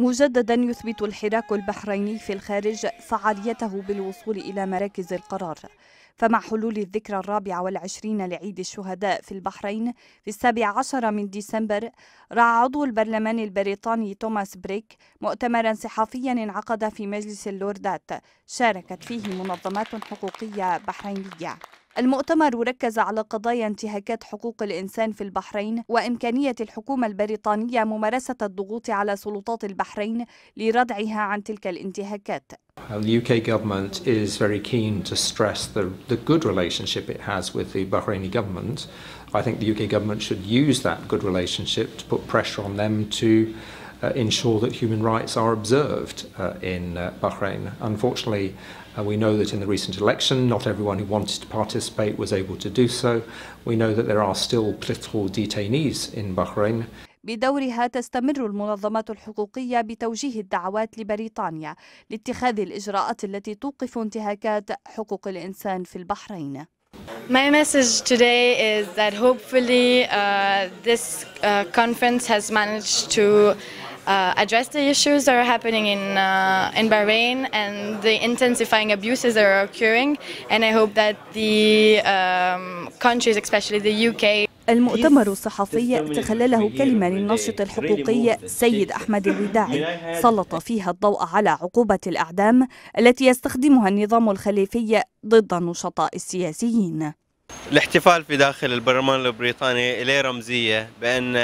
مجددا يثبت الحراك البحريني في الخارج فعاليته بالوصول إلى مراكز القرار فمع حلول الذكرى الرابعة والعشرين لعيد الشهداء في البحرين في السابع عشر من ديسمبر رعى عضو البرلمان البريطاني توماس بريك مؤتمرا صحفيا انعقد في مجلس اللوردات شاركت فيه منظمات حقوقية بحرينية المؤتمر ركز على قضايا انتهاكات حقوق الإنسان في البحرين وإمكانية الحكومة البريطانية ممارسة الضغوط على سلطات البحرين لردعها عن تلك الانتهاكات. The UK government is very keen to stress the, the good relationship it has with the Bahraini government. I think the UK government should use that good relationship to put pressure on them to Uh, ensure that human rights are observed uh, in uh, Bahrain. Unfortunately, we know that in the recent election, not everyone who wanted to participate was able to do so. We know that there are still political detainees in Bahrain. بدورها تستمر المنظمة الحقوقية بتوجيه الدعوات لبريطانيا لاتخاذ الإجراءات التي توقف انتهاكات حقوق الإنسان في البحرين. My message today is that hopefully uh, this uh, conference has managed to uh, address the issues that are happening in, uh, in Bahrain and the intensifying abuses that are occurring and I hope that the um, countries, especially the UK المؤتمر الصحفي تخلله كلمة للناشط الحقوقي سيد أحمد الوداعي سلط فيها الضوء على عقوبة الأعدام التي يستخدمها النظام الخليفي ضد النشطاء السياسيين الاحتفال في داخل البرلمان البريطاني له رمزية بأن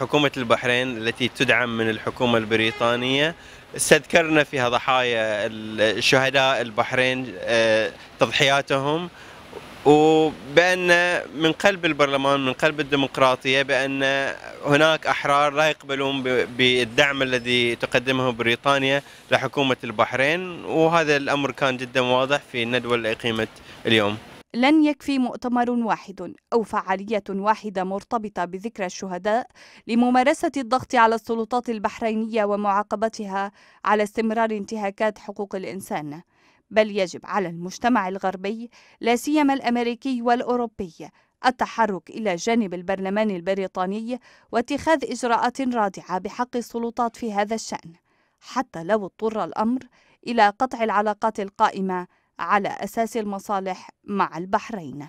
حكومة البحرين التي تدعم من الحكومة البريطانية استذكرنا فيها ضحايا الشهداء البحرين آه، تضحياتهم وبأن من قلب البرلمان من قلب الديمقراطية بأن هناك أحرار لا يقبلون بالدعم الذي تقدمه بريطانيا لحكومة البحرين وهذا الأمر كان جدا واضح في الندوة اللي أقيمت اليوم لن يكفي مؤتمر واحد أو فعالية واحدة مرتبطة بذكرى الشهداء لممارسة الضغط على السلطات البحرينية ومعاقبتها على استمرار انتهاكات حقوق الإنسان بل يجب على المجتمع الغربي لا سيما الأمريكي والأوروبي التحرك إلى جانب البرلمان البريطاني واتخاذ إجراءات رادعة بحق السلطات في هذا الشأن حتى لو اضطر الأمر إلى قطع العلاقات القائمة على أساس المصالح مع البحرين